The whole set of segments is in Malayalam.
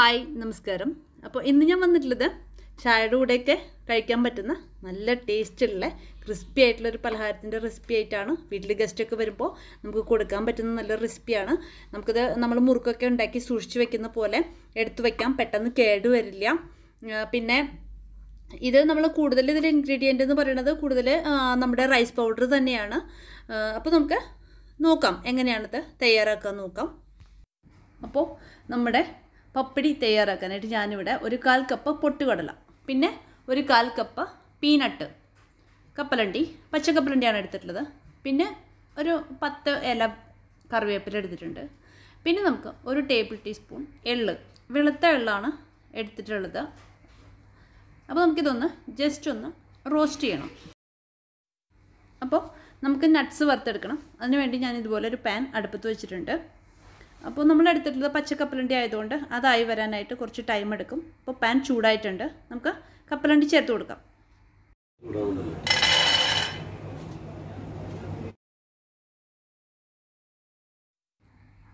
ഹായ് നമസ്കാരം അപ്പോൾ ഇന്ന് ഞാൻ വന്നിട്ടുള്ളത് ചായയുടെ കൂടെയൊക്കെ കഴിക്കാൻ പറ്റുന്ന നല്ല ടേസ്റ്റുള്ള ക്രിസ്പി ആയിട്ടുള്ള ഒരു പലഹാരത്തിൻ്റെ റെസിപ്പി ആയിട്ടാണ് വീട്ടിൽ ഗസ്റ്റൊക്കെ വരുമ്പോൾ നമുക്ക് കൊടുക്കാൻ പറ്റുന്ന നല്ല റെസിപ്പിയാണ് നമുക്കിത് നമ്മൾ മുറുക്കൊക്കെ ഉണ്ടാക്കി സൂക്ഷിച്ച് വെക്കുന്ന പോലെ എടുത്തു വയ്ക്കാം പെട്ടെന്ന് കേട് വരില്ല പിന്നെ ഇത് നമ്മൾ കൂടുതൽ ഇതിൽ ഇൻഗ്രീഡിയൻ്റ് എന്ന് പറയുന്നത് കൂടുതൽ നമ്മുടെ റൈസ് പൗഡർ തന്നെയാണ് അപ്പോൾ നമുക്ക് നോക്കാം എങ്ങനെയാണിത് തയ്യാറാക്കാൻ നോക്കാം അപ്പോൾ നമ്മുടെ പപ്പടി തയ്യാറാക്കാനായിട്ട് ഞാനിവിടെ ഒരു കാൽ കപ്പ് പൊട്ടുകടല പിന്നെ ഒരു കാൽ കപ്പ് പീനട്ട് കപ്പലണ്ടി പച്ചക്കപ്പലണ്ടിയാണ് എടുത്തിട്ടുള്ളത് പിന്നെ ഒരു പത്ത് ഇല കറിവേപ്പില എടുത്തിട്ടുണ്ട് പിന്നെ നമുക്ക് ഒരു ടേബിൾ ടീസ്പൂൺ എള്ള് വെളുത്ത എള്ളാണ് എടുത്തിട്ടുള്ളത് അപ്പോൾ നമുക്കിതൊന്ന് ജസ്റ്റ് ഒന്ന് റോസ്റ്റ് ചെയ്യണം അപ്പോൾ നമുക്ക് നട്ട്സ് വറുത്തെടുക്കണം അതിനുവേണ്ടി ഞാൻ ഇതുപോലെ ഒരു പാൻ അടുപ്പത്ത് വെച്ചിട്ടുണ്ട് അപ്പോൾ നമ്മൾ എടുത്തിട്ടുള്ളത് പച്ചക്കപ്പലണ്ടി ആയതുകൊണ്ട് അതായി വരാനായിട്ട് കുറച്ച് ടൈം എടുക്കും അപ്പോൾ പാൻ ചൂടായിട്ടുണ്ട് നമുക്ക് കപ്പലണ്ടി ചേർത്ത് കൊടുക്കാം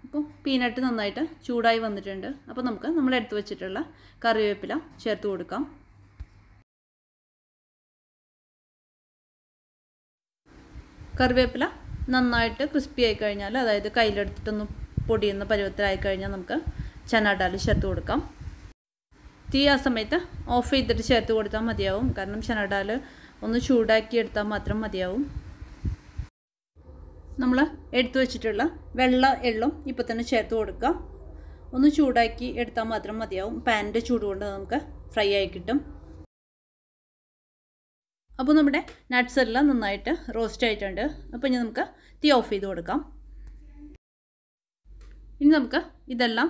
അപ്പോൾ പീനട്ട് നന്നായിട്ട് ചൂടായി വന്നിട്ടുണ്ട് അപ്പോൾ നമുക്ക് നമ്മൾ എടുത്തു വെച്ചിട്ടുള്ള കറിവേപ്പില ചേർത്ത് കൊടുക്കാം കറിവേപ്പില നന്നായിട്ട് ക്രിസ്പി ആയി കഴിഞ്ഞാൽ അതായത് കയ്യിലെടുത്തിട്ടൊന്നും പൊടിയുന്ന പരുവത്തിലായി കഴിഞ്ഞാൽ നമുക്ക് ചനാഡാൽ ചേർത്ത് കൊടുക്കാം തീ ആ സമയത്ത് ഓഫ് ചെയ്തിട്ട് ചേർത്ത് കൊടുത്താൽ മതിയാവും കാരണം ചനാഡാൽ ഒന്ന് ചൂടാക്കി എടുത്താൽ മാത്രം മതിയാവും നമ്മൾ എടുത്തു വെച്ചിട്ടുള്ള വെള്ള എള്ളും ഇപ്പോൾ തന്നെ ചേർത്ത് കൊടുക്കാം ഒന്ന് ചൂടാക്കി എടുത്താൽ മാത്രം മതിയാവും പാനിൻ്റെ ചൂട് കൊണ്ട് നമുക്ക് ഫ്രൈ ആയി കിട്ടും അപ്പോൾ നമ്മുടെ നട്ട്സ് എല്ലാം നന്നായിട്ട് റോസ്റ്റ് ആയിട്ടുണ്ട് അപ്പോൾ ഇനി നമുക്ക് തീ ഓഫ് ചെയ്ത് കൊടുക്കാം ഇനി നമുക്ക് ഇതെല്ലാം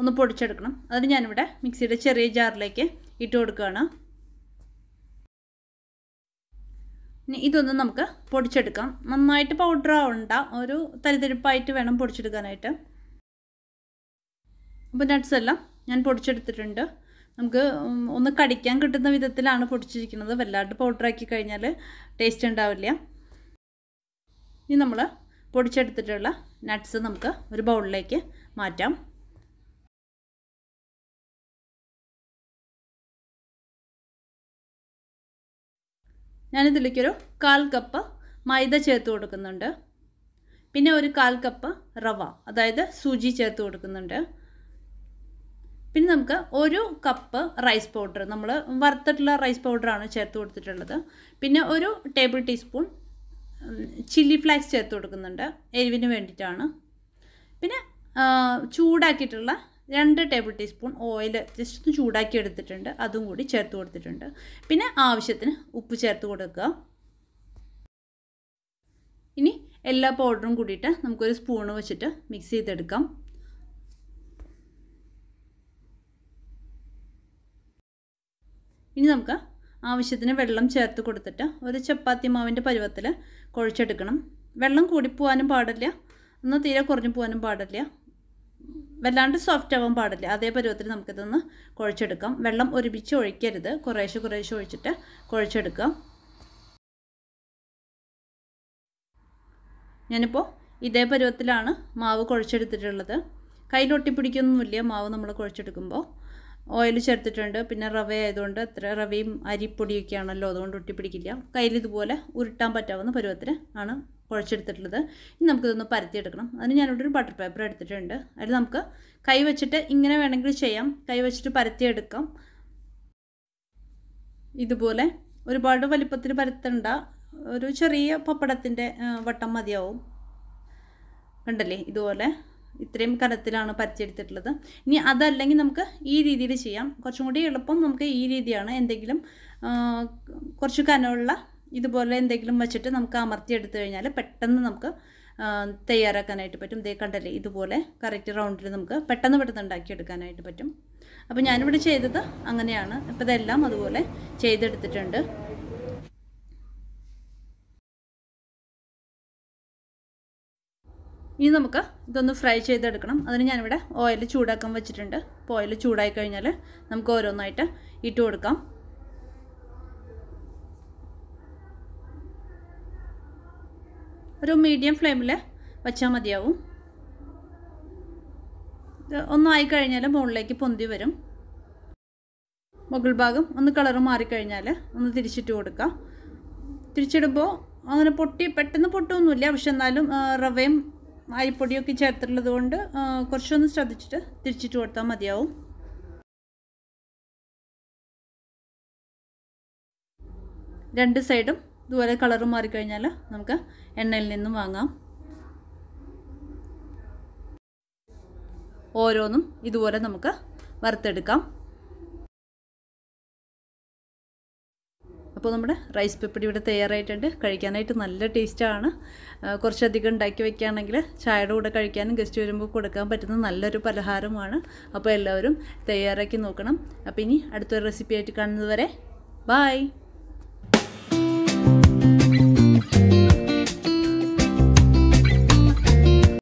ഒന്ന് പൊടിച്ചെടുക്കണം അതിന് ഞാനിവിടെ മിക്സിയുടെ ചെറിയ ജാറിലേക്ക് ഇട്ട് കൊടുക്കുകയാണ് ഇനി ഇതൊന്ന് നമുക്ക് പൊടിച്ചെടുക്കാം നന്നായിട്ട് പൗഡർ ആവണ്ട ഒരു തരിതരിപ്പായിട്ട് വേണം പൊടിച്ചെടുക്കാനായിട്ട് അപ്പോൾ നട്ട്സ് എല്ലാം ഞാൻ പൊടിച്ചെടുത്തിട്ടുണ്ട് നമുക്ക് ഒന്ന് കടിക്കാൻ കിട്ടുന്ന വിധത്തിലാണ് പൊടിച്ചിരിക്കുന്നത് വല്ലാണ്ട് പൗഡറാക്കി കഴിഞ്ഞാൽ ടേസ്റ്റ് ഉണ്ടാവില്ല ഇനി നമ്മൾ പൊടിച്ചെടുത്തിട്ടുള്ള നട്ട്സ് നമുക്ക് ഒരു ബൗളിലേക്ക് മാറ്റാം ഞാനിതിലേക്കൊരു കാൽ കപ്പ് മൈദ ചേർത്ത് കൊടുക്കുന്നുണ്ട് പിന്നെ ഒരു കാൽ കപ്പ് റവ അതായത് സൂജി ചേർത്ത് കൊടുക്കുന്നുണ്ട് പിന്നെ നമുക്ക് ഒരു കപ്പ് റൈസ് പൗഡർ നമ്മൾ വറുത്തിട്ടുള്ള റൈസ് പൗഡറാണ് ചേർത്ത് കൊടുത്തിട്ടുള്ളത് പിന്നെ ഒരു ടേബിൾ ടീസ്പൂൺ ചില്ലി ഫ്ലേക്സ് ചേർത്ത് കൊടുക്കുന്നുണ്ട് എരിവിന് വേണ്ടിയിട്ടാണ് പിന്നെ ചൂടാക്കിയിട്ടുള്ള രണ്ട് ടേബിൾ ടീസ്പൂൺ ഓയിൽ ജസ്റ്റ് ഒന്ന് ചൂടാക്കി എടുത്തിട്ടുണ്ട് അതും കൂടി ചേർത്ത് കൊടുത്തിട്ടുണ്ട് പിന്നെ ആവശ്യത്തിന് ഉപ്പ് ചേർത്ത് കൊടുക്കുക ഇനി എല്ലാ പൗഡറും കൂടിയിട്ട് നമുക്കൊരു സ്പൂണ് വെച്ചിട്ട് മിക്സ് ചെയ്തെടുക്കാം ഇനി നമുക്ക് ആവശ്യത്തിന് വെള്ളം ചേർത്ത് കൊടുത്തിട്ട് ഒരു ചപ്പാത്തി മാവിൻ്റെ പരുവത്തിൽ കുഴച്ചെടുക്കണം വെള്ളം കൂടിപ്പോവാനും പാടില്ല ഒന്ന് തീരെ കുറഞ്ഞു പോകാനും പാടില്ല വല്ലാണ്ട് സോഫ്റ്റ് ആവാൻ പാടില്ല അതേ പരുവത്തിൽ നമുക്കിതൊന്ന് കുഴച്ചെടുക്കാം വെള്ളം ഒരുമിച്ച് ഒഴിക്കരുത് കുറേശ്ശെ കുറേശ്ശെ ഒഴിച്ചിട്ട് കുഴച്ചെടുക്കാം ഞാനിപ്പോൾ ഇതേ പരുവത്തിലാണ് മാവ് കുഴച്ചെടുത്തിട്ടുള്ളത് കയ്യിലൊട്ടിപ്പിടിക്കൊന്നുമില്ല മാവ് നമ്മൾ കുഴച്ചെടുക്കുമ്പോൾ ഓയിൽ ചേർത്തിട്ടുണ്ട് പിന്നെ റവ ആയതുകൊണ്ട് അത്ര റവയും അരിപ്പൊടിയൊക്കെ ആണല്ലോ അതുകൊണ്ട് ഒട്ടിപ്പിടിക്കില്ല കയ്യിൽ ഇതുപോലെ ഉരുട്ടാൻ പറ്റാവുന്ന പരുവത്തിന് ആണ് കുഴച്ചെടുത്തിട്ടുള്ളത് ഇനി നമുക്കിതൊന്ന് പരത്തിയെടുക്കണം അതിന് ഞാനിവിടെ ഒരു ബട്ടർ പേപ്പർ എടുത്തിട്ടുണ്ട് അതിൽ നമുക്ക് കൈ വെച്ചിട്ട് ഇങ്ങനെ വേണമെങ്കിൽ ചെയ്യാം കൈ വെച്ചിട്ട് പരത്തിയെടുക്കാം ഇതുപോലെ ഒരുപാട് വലിപ്പത്തിൽ പരത്തണ്ട ഒരു ചെറിയ പപ്പടത്തിൻ്റെ വട്ടം മതിയാവും കണ്ടല്ലേ ഇതുപോലെ ഇത്രയും കനത്തിലാണ് പറ്റിയെടുത്തിട്ടുള്ളത് ഇനി അതല്ലെങ്കിൽ നമുക്ക് ഈ രീതിയിൽ ചെയ്യാം കുറച്ചും കൂടി എളുപ്പം നമുക്ക് ഈ രീതിയാണ് എന്തെങ്കിലും കുറച്ച് കനമുള്ള ഇതുപോലെ എന്തെങ്കിലും വെച്ചിട്ട് നമുക്ക് അമർത്തിയെടുത്തു കഴിഞ്ഞാൽ പെട്ടെന്ന് നമുക്ക് തയ്യാറാക്കാനായിട്ട് പറ്റും ദേ കണ്ടല്ലേ ഇതുപോലെ കറക്റ്റ് റൗണ്ടിൽ നമുക്ക് പെട്ടെന്ന് പെട്ടെന്ന് ഉണ്ടാക്കിയെടുക്കാനായിട്ട് പറ്റും അപ്പോൾ ഞാനിവിടെ ചെയ്തത് അങ്ങനെയാണ് അപ്പോൾ ഇതെല്ലാം അതുപോലെ ചെയ്തെടുത്തിട്ടുണ്ട് ഇനി നമുക്ക് ഇതൊന്ന് ഫ്രൈ ചെയ്തെടുക്കണം അതിന് ഞാനിവിടെ ഓയിൽ ചൂടാക്കാൻ വെച്ചിട്ടുണ്ട് അപ്പോൾ ഓയിൽ ചൂടായി കഴിഞ്ഞാൽ നമുക്ക് ഓരോന്നായിട്ട് ഇട്ട് കൊടുക്കാം ഒരു മീഡിയം ഫ്ലെയിമിൽ വെച്ചാൽ മതിയാവും ഒന്നായി കഴിഞ്ഞാൽ മുകളിലേക്ക് പൊന്തി വരും മുകൾ ഭാഗം ഒന്ന് കളറ് മാറിക്കഴിഞ്ഞാൽ ഒന്ന് തിരിച്ചിട്ട് കൊടുക്കാം തിരിച്ചിടുമ്പോൾ അങ്ങനെ പൊട്ടി പെട്ടെന്ന് പൊട്ടുമൊന്നുമില്ല പക്ഷെ എന്നാലും റവയും അരിപ്പൊടിയൊക്കെ ചേർത്തിട്ടുള്ളത് കൊണ്ട് കുറച്ചൊന്ന് ശ്രദ്ധിച്ചിട്ട് തിരിച്ചിട്ട് കൊടുത്താൽ മതിയാവും രണ്ട് സൈഡും ഇതുപോലെ കളറ് മാറിക്കഴിഞ്ഞാൽ നമുക്ക് എണ്ണയിൽ നിന്നും വാങ്ങാം ഓരോന്നും ഇതുപോലെ നമുക്ക് വറുത്തെടുക്കാം അപ്പോൾ നമ്മുടെ റൈസ് പേപ്പർ ഇവിടെ തയ്യാറായിട്ടുണ്ട് കഴിക്കാനായിട്ട് നല്ല ടേസ്റ്റാണ് കുറച്ചധികം ഉണ്ടാക്കി വെക്കുകയാണെങ്കിൽ ചായയുടെ കൂടെ കഴിക്കാനും ഗസ്റ്റ് വരുമ്പോൾ കൊടുക്കാൻ പറ്റുന്ന നല്ലൊരു പലഹാരമാണ് അപ്പോൾ എല്ലാവരും തയ്യാറാക്കി നോക്കണം അപ്പോൾ ഇനി അടുത്തൊരു റെസിപ്പി ആയിട്ട് കാണുന്നത് വരെ ബായ്